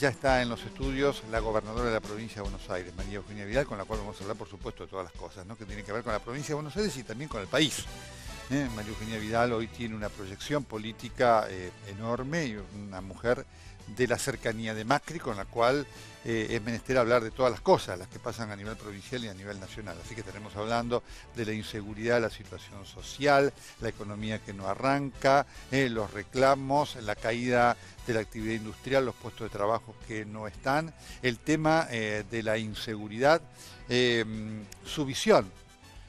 Ya está en los estudios la gobernadora de la provincia de Buenos Aires, María Eugenia Vidal, con la cual vamos a hablar, por supuesto, de todas las cosas que tienen que ver con la provincia de Buenos Aires y también con el país. ¿eh? María Eugenia Vidal hoy tiene una proyección política eh, enorme y una mujer de la cercanía de Macri, con la cual eh, es menester hablar de todas las cosas, las que pasan a nivel provincial y a nivel nacional. Así que tenemos hablando de la inseguridad, la situación social, la economía que no arranca, eh, los reclamos, la caída de la actividad industrial, los puestos de trabajo que no están, el tema eh, de la inseguridad, su visión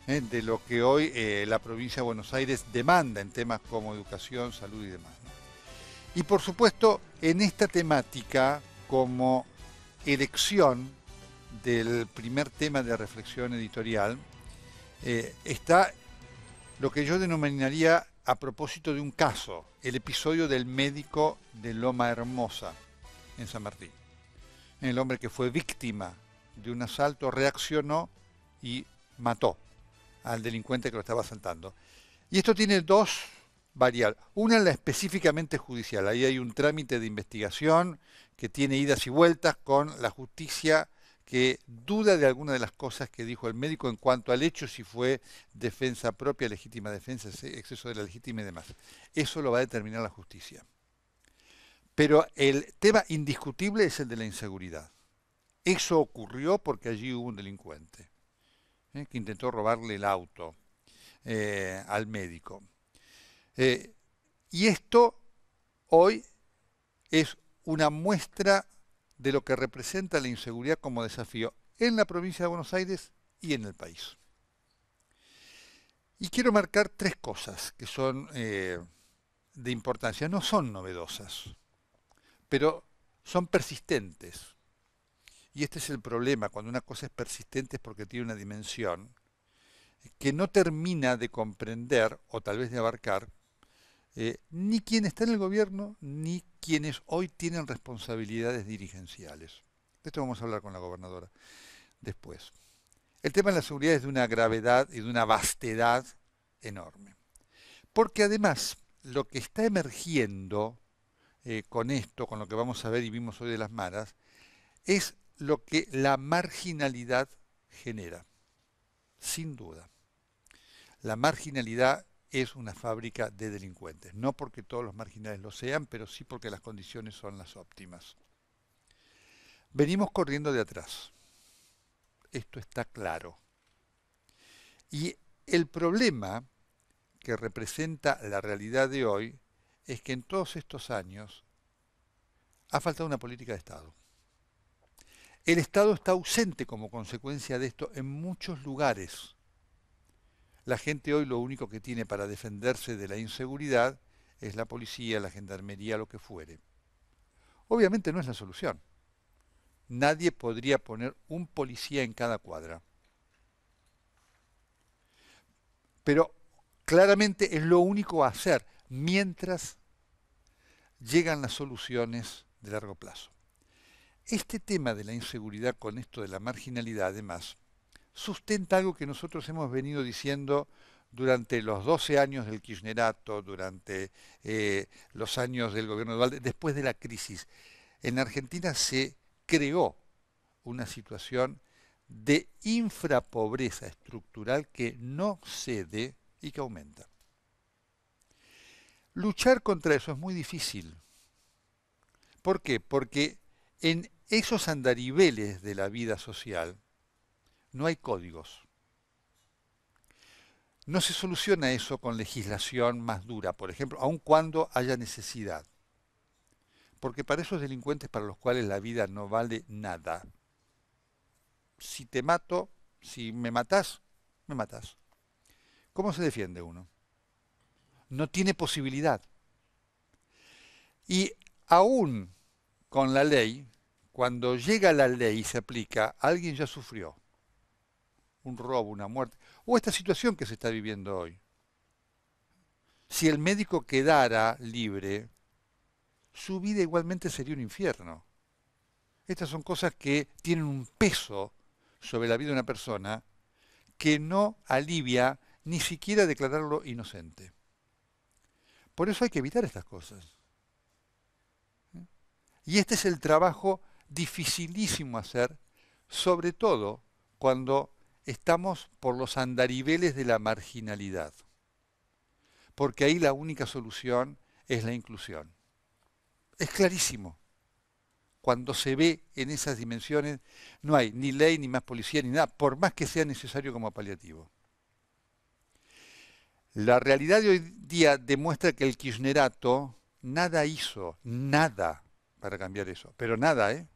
de lo que hoy la provincia de Buenos Aires demanda en temas como educación, salud y demás. Y por supuesto, en esta temática, como elección del primer tema de reflexión editorial, eh, está lo que yo denominaría a propósito de un caso, el episodio del médico de Loma Hermosa, en San Martín. El hombre que fue víctima de un asalto reaccionó y mató al delincuente que lo estaba asaltando. Y esto tiene dos una es la específicamente judicial. Ahí hay un trámite de investigación que tiene idas y vueltas con la justicia que duda de alguna de las cosas que dijo el médico en cuanto al hecho, si fue defensa propia, legítima defensa, exceso de la legítima y demás. Eso lo va a determinar la justicia. Pero el tema indiscutible es el de la inseguridad. Eso ocurrió porque allí hubo un delincuente ¿eh? que intentó robarle el auto eh, al médico. Eh, y esto hoy es una muestra de lo que representa la inseguridad como desafío en la provincia de Buenos Aires y en el país. Y quiero marcar tres cosas que son eh, de importancia. No son novedosas, pero son persistentes. Y este es el problema, cuando una cosa es persistente es porque tiene una dimensión que no termina de comprender o tal vez de abarcar eh, ni quien está en el gobierno, ni quienes hoy tienen responsabilidades dirigenciales. De esto vamos a hablar con la gobernadora después. El tema de la seguridad es de una gravedad y de una vastedad enorme. Porque además, lo que está emergiendo eh, con esto, con lo que vamos a ver y vimos hoy de las maras, es lo que la marginalidad genera, sin duda. La marginalidad es una fábrica de delincuentes. No porque todos los marginales lo sean, pero sí porque las condiciones son las óptimas. Venimos corriendo de atrás. Esto está claro. Y el problema que representa la realidad de hoy es que en todos estos años ha faltado una política de Estado. El Estado está ausente como consecuencia de esto en muchos lugares la gente hoy lo único que tiene para defenderse de la inseguridad es la policía, la gendarmería, lo que fuere. Obviamente no es la solución. Nadie podría poner un policía en cada cuadra. Pero claramente es lo único a hacer mientras llegan las soluciones de largo plazo. Este tema de la inseguridad con esto de la marginalidad, además, sustenta algo que nosotros hemos venido diciendo durante los 12 años del kirchnerato, durante eh, los años del gobierno de Valde, después de la crisis. En Argentina se creó una situación de infrapobreza estructural que no cede y que aumenta. Luchar contra eso es muy difícil. ¿Por qué? Porque en esos andariveles de la vida social, no hay códigos. No se soluciona eso con legislación más dura, por ejemplo, aun cuando haya necesidad. Porque para esos delincuentes para los cuales la vida no vale nada, si te mato, si me matas, me matas. ¿Cómo se defiende uno? No tiene posibilidad. Y aún con la ley, cuando llega la ley y se aplica, alguien ya sufrió un robo, una muerte, o esta situación que se está viviendo hoy. Si el médico quedara libre, su vida igualmente sería un infierno. Estas son cosas que tienen un peso sobre la vida de una persona que no alivia ni siquiera declararlo inocente. Por eso hay que evitar estas cosas. Y este es el trabajo dificilísimo hacer, sobre todo cuando estamos por los andariveles de la marginalidad, porque ahí la única solución es la inclusión. Es clarísimo. Cuando se ve en esas dimensiones, no hay ni ley, ni más policía, ni nada, por más que sea necesario como paliativo. La realidad de hoy día demuestra que el kirchnerato nada hizo, nada para cambiar eso, pero nada, ¿eh?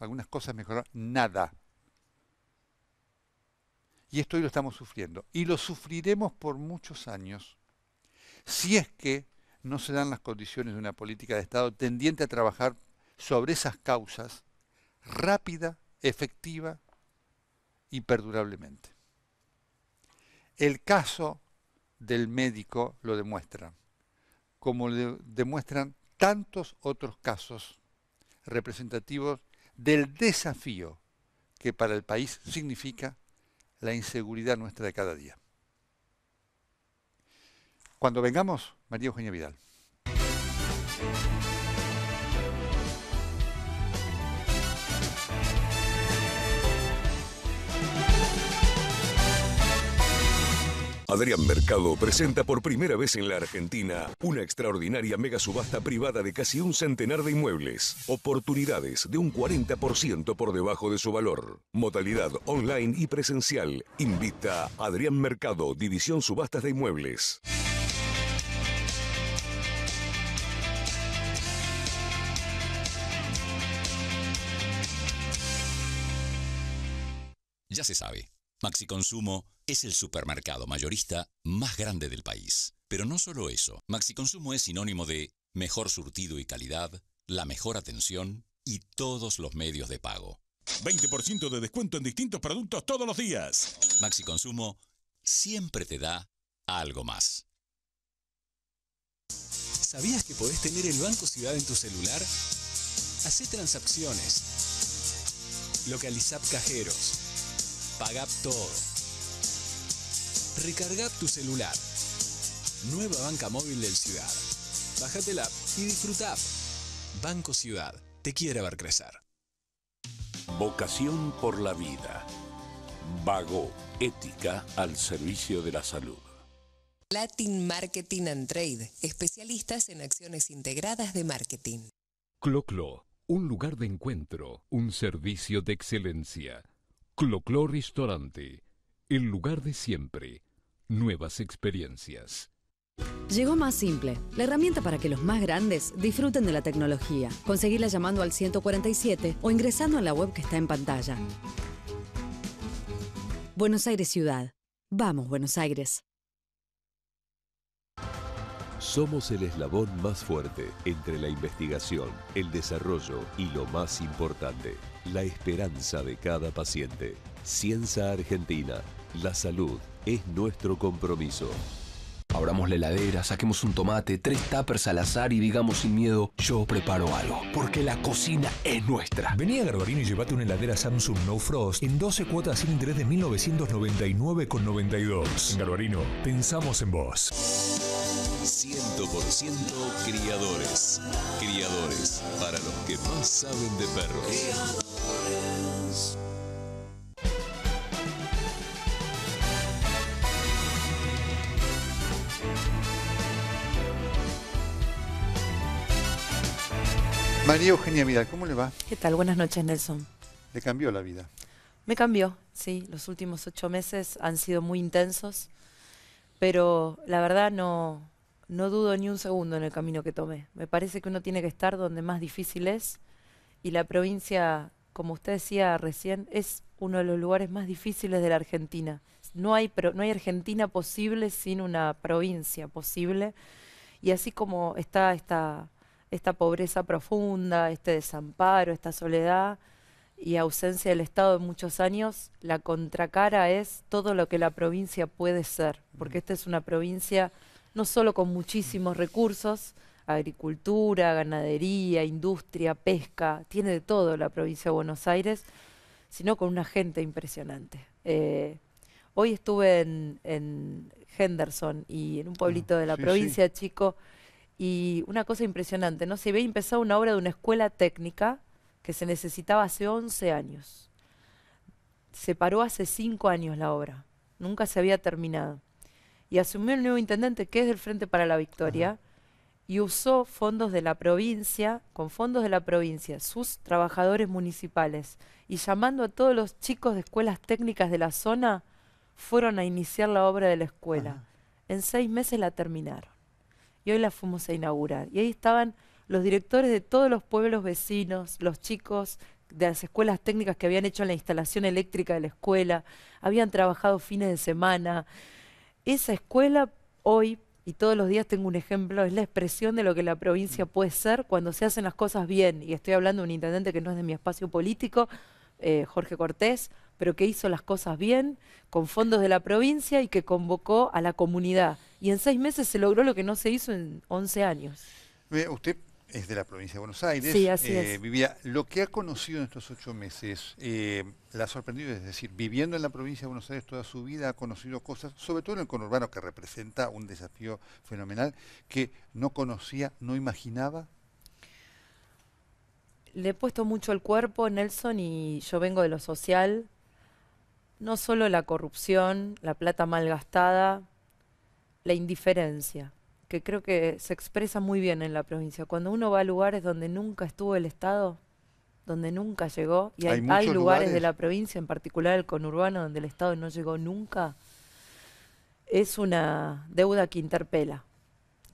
Algunas cosas mejoraron, nada. Y esto hoy lo estamos sufriendo. Y lo sufriremos por muchos años si es que no se dan las condiciones de una política de Estado tendiente a trabajar sobre esas causas rápida, efectiva y perdurablemente. El caso del médico lo demuestra, como lo demuestran tantos otros casos representativos del desafío que para el país significa la inseguridad nuestra de cada día. Cuando vengamos, María Eugenia Vidal. Adrián Mercado presenta por primera vez en la Argentina una extraordinaria mega subasta privada de casi un centenar de inmuebles. Oportunidades de un 40% por debajo de su valor. Modalidad online y presencial. Invita Adrián Mercado, División Subastas de Inmuebles. Ya se sabe. Maxi es el supermercado mayorista más grande del país. Pero no solo eso, Maxi es sinónimo de mejor surtido y calidad, la mejor atención y todos los medios de pago. 20% de descuento en distintos productos todos los días. Maxi siempre te da algo más. ¿Sabías que podés tener el Banco Ciudad en tu celular? Hacé transacciones. Localiza cajeros Paga todo. Recarga tu celular. Nueva banca móvil del Ciudad. Bájate la app y disfruta. Banco Ciudad. Te quiere ver crecer. Vocación por la vida. Vago. Ética al servicio de la salud. Latin Marketing and Trade, especialistas en acciones integradas de marketing. Cloclo, un lugar de encuentro, un servicio de excelencia. Cloclo Restaurante, el lugar de siempre, nuevas experiencias. Llegó más simple, la herramienta para que los más grandes disfruten de la tecnología. Conseguirla llamando al 147 o ingresando a la web que está en pantalla. Buenos Aires Ciudad. Vamos, Buenos Aires. Somos el eslabón más fuerte entre la investigación, el desarrollo y lo más importante, la esperanza de cada paciente. Ciencia Argentina, la salud es nuestro compromiso. Abramos la heladera, saquemos un tomate, tres tuppers al azar y digamos sin miedo, yo preparo algo. Porque la cocina es nuestra. Vení a Garbarino y llévate una heladera Samsung No Frost en 12 cuotas sin interés de 1999,92. En Garbarino, pensamos en vos. 100% criadores. Criadores para los que más saben de perros. María Eugenia Vidal, ¿cómo le va? ¿Qué tal? Buenas noches, Nelson. ¿Le cambió la vida? Me cambió, sí. Los últimos ocho meses han sido muy intensos, pero la verdad no, no dudo ni un segundo en el camino que tomé. Me parece que uno tiene que estar donde más difícil es y la provincia, como usted decía recién, es uno de los lugares más difíciles de la Argentina. No hay, Argentina posible sin una provincia posible. Y así como está esta, esta pobreza profunda, este desamparo, esta soledad y ausencia del Estado de muchos años, la contracara es todo lo que la provincia puede ser, porque esta es una provincia no solo con muchísimos recursos, agricultura, ganadería, industria, pesca, tiene de todo la provincia de Buenos Aires, sino con una gente impresionante. Eh, hoy estuve en, Henderson y en un pueblito ah, de la provincia, chico, y una cosa impresionante, ¿no? Se había empezado una obra de una escuela técnica que se necesitaba hace 11 años. Se paró hace 5 años la obra, nunca se había terminado y asumió el nuevo intendente, que es del Frente para la Victoria, y usó fondos de la provincia, con fondos de la provincia, sus trabajadores municipales, y llamando a todos los chicos de escuelas técnicas de la zona, fueron a iniciar la obra de la escuela. En seis meses la terminaron. Y hoy la fuimos a inaugurar. Y ahí estaban los directores de todos los pueblos vecinos, los chicos de las escuelas técnicas que habían hecho la instalación eléctrica de la escuela, habían trabajado fines de semana, esa escuela hoy, y todos los días tengo un ejemplo, es la expresión de lo que la provincia mm. puede ser cuando se hacen las cosas bien. Y estoy hablando de un intendente que no es de mi espacio político, eh, Jorge Cortés, pero que hizo las cosas bien, con fondos de la provincia y que convocó a la comunidad. Y en seis meses se logró lo que no se hizo en 11 años. Usted es de la provincia de Buenos Aires. Sí, eh, es. Vivía, lo que ha conocido en estos ocho meses eh, la ha sorprendido, es decir, viviendo en la provincia de Buenos Aires toda su vida ha conocido cosas, sobre todo en el conurbano, que representa un desafío fenomenal, que no conocía, no imaginaba. Le he puesto mucho el cuerpo, Nelson, y yo vengo de lo social. No solo la corrupción, la plata malgastada, la indiferencia que creo que se expresa muy bien en la provincia. Cuando uno va a lugares donde nunca estuvo el Estado, donde nunca llegó, y hay, hay, lugares, lugares, de la provincia, en particular el conurbano, donde el Estado no llegó nunca, es una deuda que interpela,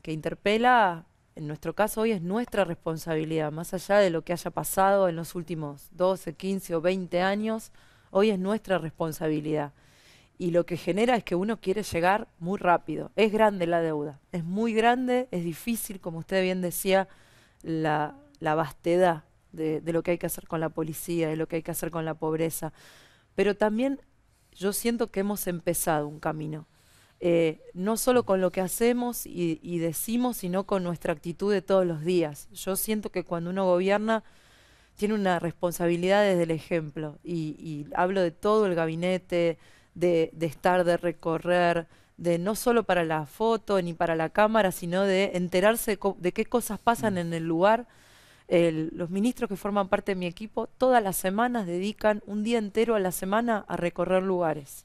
que interpela, en nuestro caso hoy es nuestra responsabilidad, más allá de lo que haya pasado en los últimos 12, 15 o 20 años, hoy es nuestra responsabilidad y lo que genera es que uno quiere llegar muy rápido. Es grande la deuda, es muy grande, es difícil, como usted bien decía, la, la vastedad de, lo que hay que hacer con la policía, de lo que hay que hacer con la pobreza. Pero también yo siento que hemos empezado un camino, eh, no solo con lo que hacemos y, decimos, sino con nuestra actitud de todos los días. Yo siento que cuando uno gobierna tiene una responsabilidad desde el ejemplo y hablo de todo el gabinete, de, estar, de recorrer, de no solo para la foto ni para la cámara, sino de enterarse de qué cosas pasan mm. en el lugar. los ministros que forman parte de mi equipo todas las semanas dedican un día entero a la semana a recorrer lugares,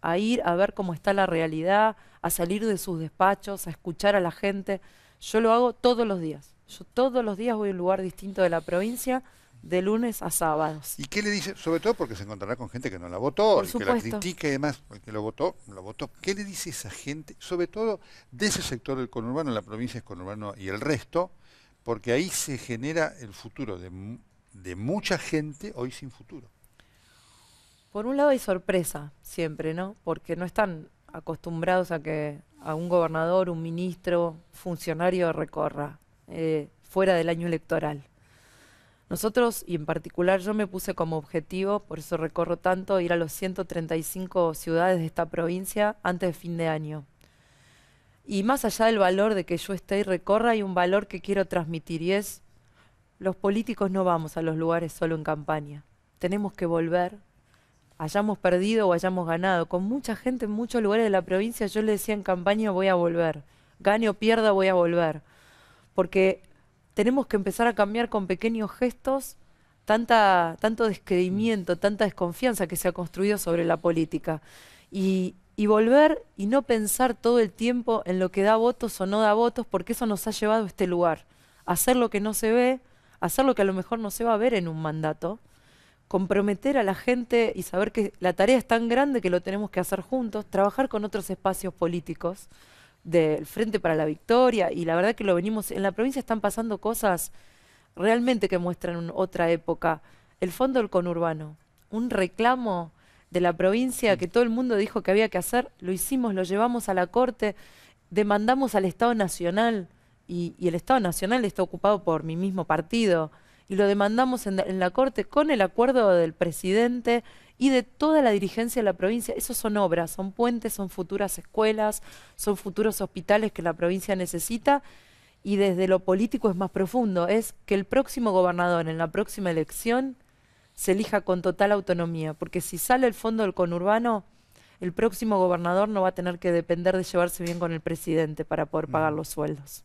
a ir a ver cómo está la realidad, a salir de sus despachos, a escuchar a la gente. Yo lo hago todos los días. Yo todos los días voy a un lugar distinto de la provincia de lunes a sábados. ¿Y qué le dice? Sobre todo porque se encontrará con gente que no la votó, que la critica y demás, el que lo votó, lo votó. ¿Qué le dice esa gente? Sobre todo de ese sector del conurbano, la provincia es conurbano y el resto, porque ahí se genera el futuro de, de mucha gente hoy sin futuro. Por un lado hay sorpresa siempre, ¿no? Porque no están acostumbrados a que a un gobernador, un ministro, funcionario recorra eh, fuera del año electoral. Nosotros, y en particular yo me puse como objetivo, por eso recorro tanto, ir a los 135 ciudades de esta provincia antes de fin de año. Y más allá del valor de que yo esté y recorra, hay un valor que quiero transmitir y es, los políticos no vamos a los lugares solo en campaña, tenemos que volver, hayamos perdido o hayamos ganado. Con mucha gente en muchos lugares de la provincia yo le decía en campaña voy a volver, gane o pierda voy a volver, porque tenemos que empezar a cambiar con pequeños gestos tanta, tanto descreimiento, tanta desconfianza que se ha construido sobre la política. Y, y volver y no pensar todo el tiempo en lo que da votos o no da votos, porque eso nos ha llevado a este lugar. Hacer lo que no se ve, hacer lo que a lo mejor no se va a ver en un mandato, comprometer a la gente y saber que la tarea es tan grande que lo tenemos que hacer juntos, trabajar con otros espacios políticos del Frente para la Victoria y la verdad que lo venimos, en la provincia están pasando cosas realmente que muestran otra época. El fondo del conurbano, un reclamo de la provincia que todo el mundo dijo que había que hacer, lo hicimos, lo llevamos a la Corte, demandamos al Estado Nacional y, el Estado Nacional está ocupado por mi mismo partido y lo demandamos en la Corte con el acuerdo del presidente y de toda la dirigencia de la provincia. Eso son obras, son puentes, son futuras escuelas, son futuros hospitales que la provincia necesita y desde lo político es más profundo, es que el próximo gobernador en la próxima elección se elija con total autonomía, porque si sale el fondo del conurbano, el próximo gobernador no va a tener que depender de llevarse bien con el presidente para poder pagar mm. los sueldos.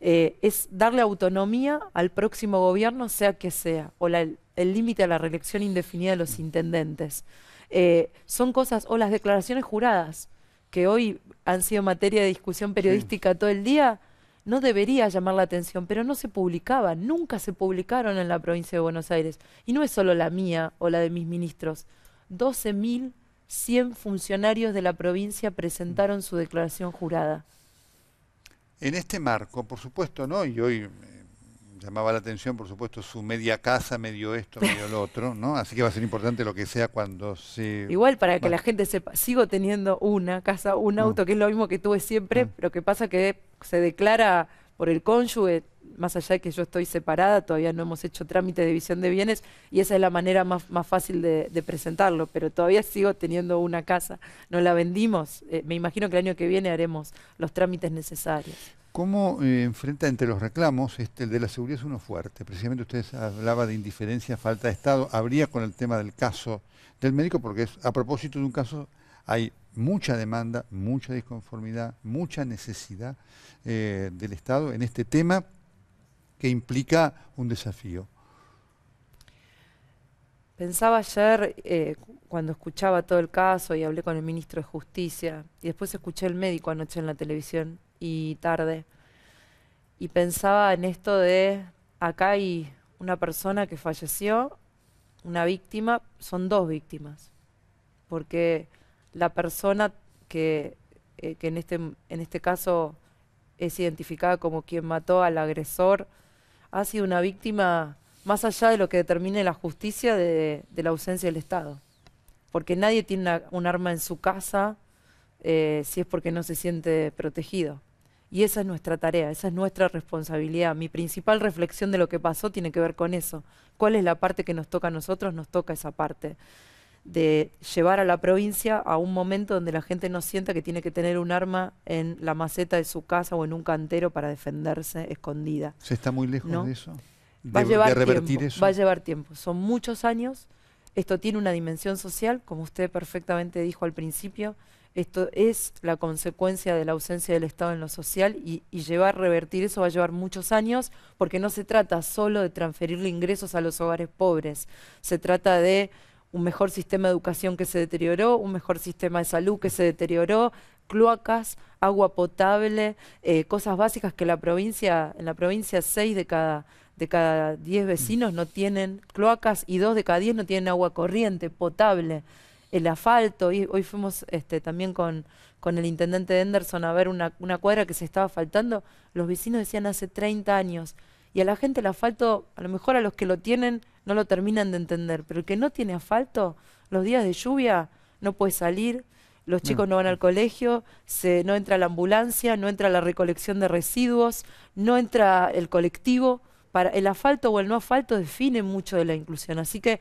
Eh, es darle autonomía al próximo gobierno, sea que sea, o el límite a la reelección indefinida de los intendentes. Eh, son cosas, o las declaraciones juradas, que hoy han sido materia de discusión periodística todo el día, no debería llamar la atención, pero no se publicaban, nunca se publicaron en la provincia de Buenos Aires. Y no es solo la mía o la de mis ministros. 12.100 funcionarios de la provincia presentaron su declaración jurada. En este marco, por supuesto, ¿no? Y hoy eh, llamaba la atención, por supuesto, su media casa, medio esto, medio lo otro, ¿no? Así que va a ser importante lo que sea cuando se... Igual para que la gente sepa, sigo teniendo una casa, un auto, mm. que es lo mismo que tuve siempre, mm. pero que pasa que se declara por el cónyuge más allá de que yo estoy separada, todavía no hemos hecho trámite de división de bienes y esa es la manera más, fácil de, presentarlo, pero todavía sigo teniendo una casa, no la vendimos, eh, me imagino que el año que viene haremos los trámites necesarios. ¿Cómo eh, enfrenta entre los reclamos? Este, el de la seguridad es uno fuerte. Precisamente usted hablaba de indiferencia, falta de Estado. Habría con el tema del caso del médico, porque a propósito de un caso hay mucha demanda, mucha disconformidad, mucha necesidad eh, del Estado en este tema que implica un desafío. Pensaba ayer, eh, cuando escuchaba todo el caso y hablé con el ministro de Justicia, y después escuché el médico anoche en la televisión y tarde, y pensaba en esto de, acá hay una persona que falleció, una víctima, son dos víctimas, porque la persona que, eh, en, este, en este caso es identificada como quien mató al agresor, ha sido una víctima, más allá de lo que determine la justicia, de, la ausencia del Estado. Porque nadie tiene un arma en su casa eh, si es porque no se siente protegido. Y esa es nuestra tarea, esa es nuestra responsabilidad. Mi principal reflexión de lo que pasó tiene que ver con eso. ¿Cuál es la parte que nos toca a nosotros? Nos toca esa parte de llevar a la provincia a un momento donde la gente no sienta que tiene que tener un arma en la maceta de su casa o en un cantero para defenderse escondida. ¿Se está muy lejos de eso? va a llevar tiempo, Va a llevar tiempo. Son muchos años. Esto tiene una dimensión social, como usted perfectamente dijo al principio. Esto es la consecuencia de la ausencia del Estado en lo social y, y llevar, revertir eso va a llevar muchos años porque no se trata solo de transferirle ingresos a los hogares pobres, se trata de un mejor sistema de educación que se deterioró, un mejor sistema de salud que se deterioró, cloacas, agua potable, eh, cosas básicas que la provincia, en la provincia 6 de cada de cada 10 vecinos no tienen cloacas y 2 de cada 10 no tienen agua corriente potable. El asfalto, hoy fuimos este, también con, con el intendente de Henderson a ver una, una cuadra que se estaba faltando, los vecinos decían hace 30 años, y a la gente el asfalto, a lo mejor a los que lo tienen, no lo terminan de entender, pero el que no tiene asfalto, los días de lluvia no puede salir, los chicos no, van al colegio, se, no entra la ambulancia, no entra la recolección de residuos, no entra el colectivo. Para, el asfalto o el no asfalto define mucho de la inclusión. Así que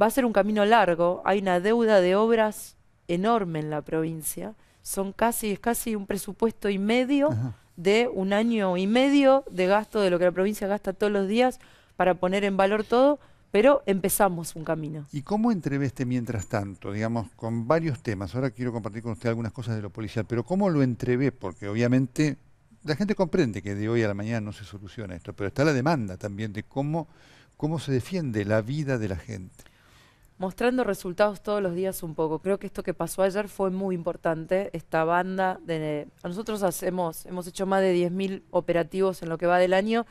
va a ser un camino largo, hay una deuda de obras enorme en la provincia, son casi, es casi un presupuesto y medio de un año y medio de gasto de lo que la provincia gasta todos los días para poner en valor todo, pero empezamos un camino. ¿Y cómo entreveste mientras tanto, digamos, con varios temas? Ahora quiero compartir con usted algunas cosas de lo policial, pero ¿cómo lo entrevé? Porque obviamente la gente comprende que de hoy a la mañana no se soluciona esto, pero está la demanda también de cómo, cómo se defiende la vida de la gente mostrando resultados todos los días un poco. Creo que esto que pasó ayer fue muy importante. Esta banda de nosotros hacemos hemos hecho más de 10.000 operativos en lo que va del año,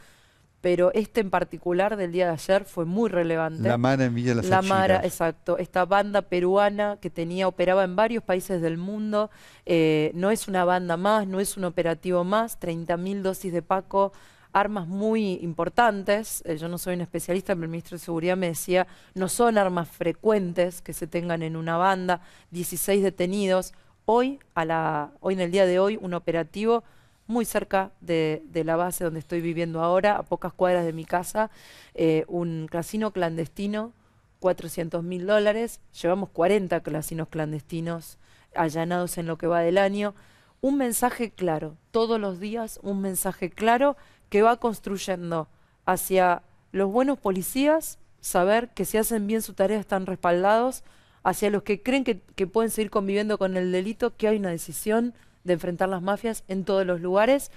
pero este en particular del día de ayer fue muy relevante. La Mara en Villa Las La Mara, exacto. Esta banda peruana que tenía operaba en varios países del mundo. Eh, no es una banda más, no es un operativo más. 30.000 dosis de Paco armas muy importantes. Eh, yo no soy un especialista, pero el ministro de Seguridad me decía, no son armas frecuentes que se tengan en una banda, 16 detenidos. Hoy, a la, hoy en el día de hoy, un operativo muy cerca de, la base donde estoy viviendo ahora, a pocas cuadras de mi casa, eh, un casino clandestino, 400 mil dólares, llevamos 40 casinos clandestinos allanados en lo que va del año. Un mensaje claro, todos los días un mensaje claro que va construyendo hacia los buenos policías, saber que si hacen bien su tarea están respaldados, hacia los que creen que, pueden seguir conviviendo con el delito, que hay una decisión de enfrentar las mafias en todos los lugares,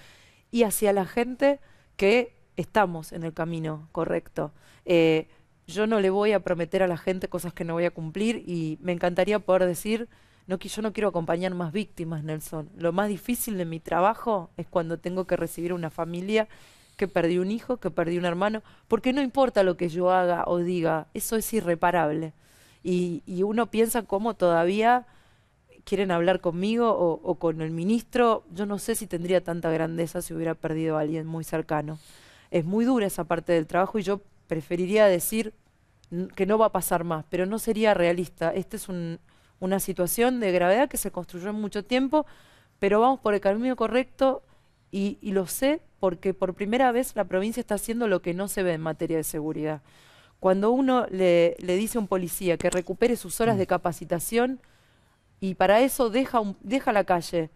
y hacia la gente que estamos en el camino correcto. Eh, yo no le voy a prometer a la gente cosas que no voy a cumplir y me encantaría poder decir no, yo no quiero acompañar más víctimas, Nelson. Lo más difícil de mi trabajo es cuando tengo que recibir una familia que perdió un hijo, que perdió un hermano, porque no importa lo que yo haga o diga, eso es irreparable. Y, uno piensa cómo todavía quieren hablar conmigo o, o, con el ministro. Yo no sé si tendría tanta grandeza si hubiera perdido a alguien muy cercano. Es muy dura esa parte del trabajo y yo preferiría decir que no va a pasar más, pero no sería realista. Este es un, una situación de gravedad que se construyó en mucho tiempo, pero vamos por el camino correcto y, lo sé porque por primera vez la provincia está haciendo lo que no se ve en materia de seguridad. Cuando uno le, dice a un policía que recupere sus horas de mm. capacitación y para eso deja, la calle,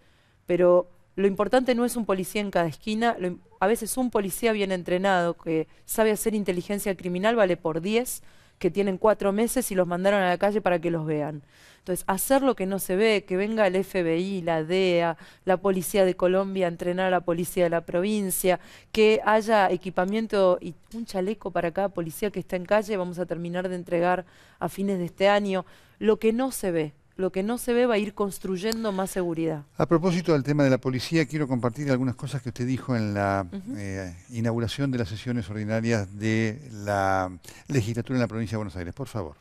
pero lo importante no es un policía en cada esquina, a veces un policía bien entrenado que sabe hacer inteligencia criminal vale por 10, que tienen cuatro meses y los mandaron a la calle para que los vean. Entonces, hacer lo que no se ve, que venga el FBI, la DEA, la Policía de Colombia a entrenar a la Policía de la provincia, que haya equipamiento y un chaleco para cada policía que está en calle, vamos a terminar de entregar a fines de este año. Lo que no se ve, lo que no se ve va a ir construyendo más seguridad. A propósito del tema de la policía, quiero compartir algunas cosas que usted dijo en la eh, inauguración de las sesiones ordinarias de la legislatura en la provincia de Buenos Aires. Por favor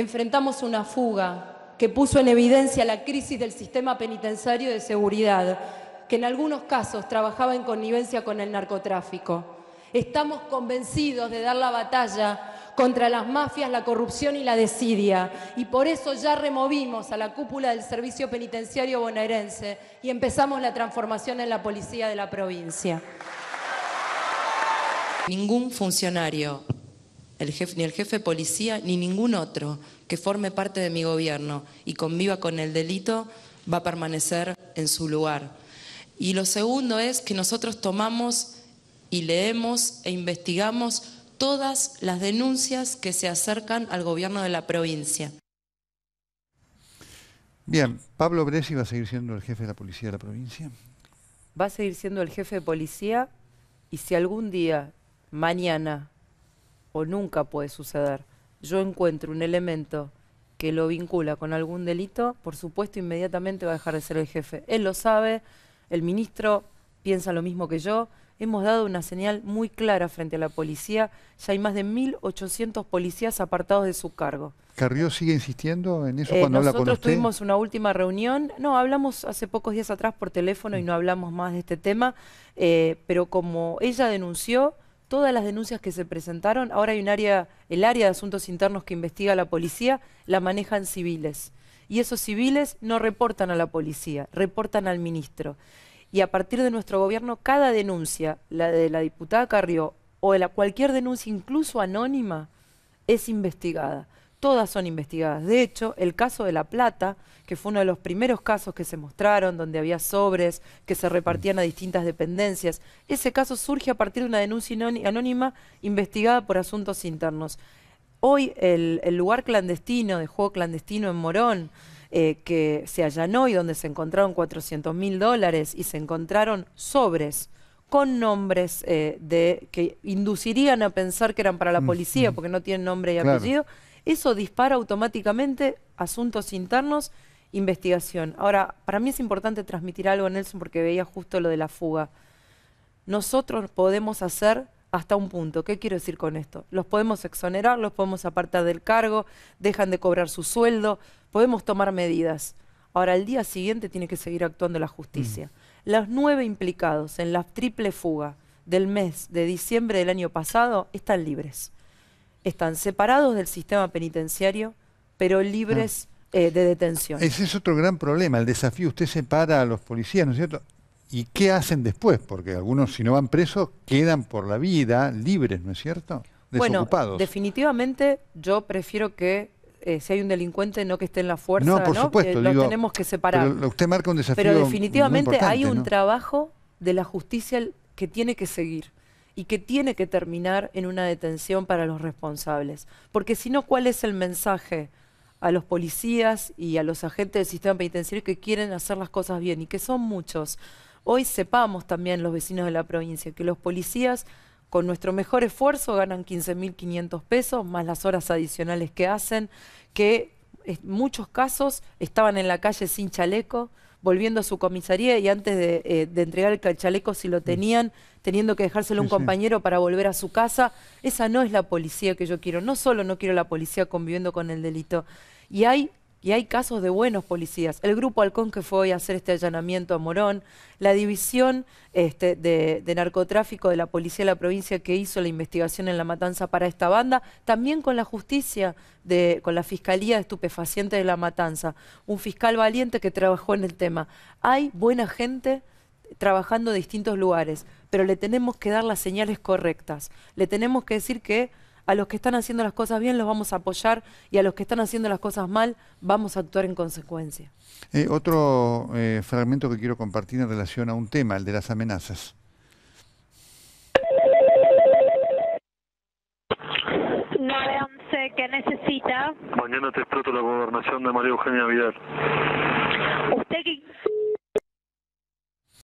enfrentamos una fuga que puso en evidencia la crisis del sistema penitenciario de seguridad, que en algunos casos trabajaba en connivencia con el narcotráfico. Estamos convencidos de dar la batalla contra las mafias, la corrupción y la desidia. Y por eso ya removimos a la cúpula del servicio penitenciario bonaerense y empezamos la transformación en la policía de la provincia. Ningún funcionario ni el jefe de policía, ni ningún otro que forme parte de mi gobierno y conviva con el delito va a permanecer en su lugar. Y lo segundo es que nosotros tomamos y leemos e investigamos todas las denuncias que se acercan al gobierno de la provincia. Bien, Pablo Bresi va a seguir siendo el jefe de la policía de la provincia. Va a seguir siendo el jefe de policía y si algún día, mañana, o nunca puede suceder, yo encuentro un elemento que lo vincula con algún delito, por supuesto inmediatamente va a dejar de ser el jefe. Él lo sabe, el ministro piensa lo mismo que yo. Hemos dado una señal muy clara frente a la policía. Ya hay más de 1.800 policías apartados de su cargo. ¿Carrió sigue insistiendo en eso eh, cuando habla con usted? Nosotros tuvimos una última reunión. No, hablamos hace pocos días atrás por teléfono y no hablamos más de este tema. Eh, pero como ella denunció, todas las denuncias que se presentaron, ahora hay un área, el área de asuntos internos que investiga la policía, la manejan civiles. Y esos civiles no reportan a la policía, reportan al ministro. Y a partir de nuestro gobierno, cada denuncia, la de la diputada Carrió o de la, cualquier denuncia, incluso anónima, es investigada todas son investigadas. De hecho, el caso de La Plata, que fue uno de los primeros casos que se mostraron, donde había sobres que se repartían a distintas dependencias, ese caso surge a partir de una denuncia anónima investigada por asuntos internos. Hoy el, lugar clandestino, de juego clandestino en Morón, eh, que se allanó y donde se encontraron 400 mil dólares y se encontraron sobres con nombres eh, que inducirían a pensar que eran para la mm, policía mm. porque no tienen nombre y apellido, eso dispara automáticamente asuntos internos, investigación. Ahora, para mí es importante transmitir algo, Nelson, porque veía justo lo de la fuga. Nosotros podemos hacer hasta un punto. ¿Qué quiero decir con esto? Los podemos exonerar, los podemos apartar del cargo, dejan de cobrar su sueldo, podemos tomar medidas. Ahora, al día siguiente tiene que seguir actuando la justicia. Mm. Los nueve implicados en la triple fuga del mes de diciembre del año pasado están libres. Están separados del sistema penitenciario, pero libres ah. eh, de detención. Ese es otro gran problema, el desafío. Usted separa a los policías, ¿no es cierto? ¿Y qué hacen después? Porque algunos, si no van presos, quedan por la vida libres, ¿no es cierto? Desocupados. Bueno, definitivamente yo prefiero que eh, si hay un delincuente, no que esté en la fuerza. No, eh, lo tenemos que separar. Pero usted marca un desafío. Pero definitivamente hay un trabajo de la justicia que tiene que seguir y que tiene que terminar en una detención para los responsables. Porque si no, ¿cuál es el mensaje a los policías y a los agentes del sistema penitenciario que quieren hacer las cosas bien y que son muchos? Hoy sepamos también los vecinos de la provincia que los policías con nuestro mejor esfuerzo ganan 15.500 pesos, más las horas adicionales que hacen, que en muchos casos estaban en la calle sin chaleco, volviendo a su comisaría y antes de, eh, entregar el chaleco, si lo mm. tenían, teniendo que dejárselo a un compañero para volver a su casa. Esa no es la policía que yo quiero. No solo no quiero la policía conviviendo con el delito. Y hay y hay casos de buenos policías. El grupo Halcón que fue hoy a hacer este allanamiento a Morón, la división este, de, narcotráfico de la policía de la provincia que hizo la investigación en la matanza para esta banda, también con la justicia, de, con la Fiscalía Estupefaciente de la Matanza, un fiscal valiente que trabajó en el tema. Hay buena gente trabajando en distintos lugares, pero le tenemos que dar las señales correctas. Le tenemos que decir que a los que están haciendo las cosas bien los vamos a apoyar y a los que están haciendo las cosas mal vamos a actuar en consecuencia. Eh, otro eh, fragmento que quiero compartir en relación a un tema, el de las amenazas. ¿qué necesita. Mañana te exploto la gobernación de María Eugenia Vidal. ¿Usted qué?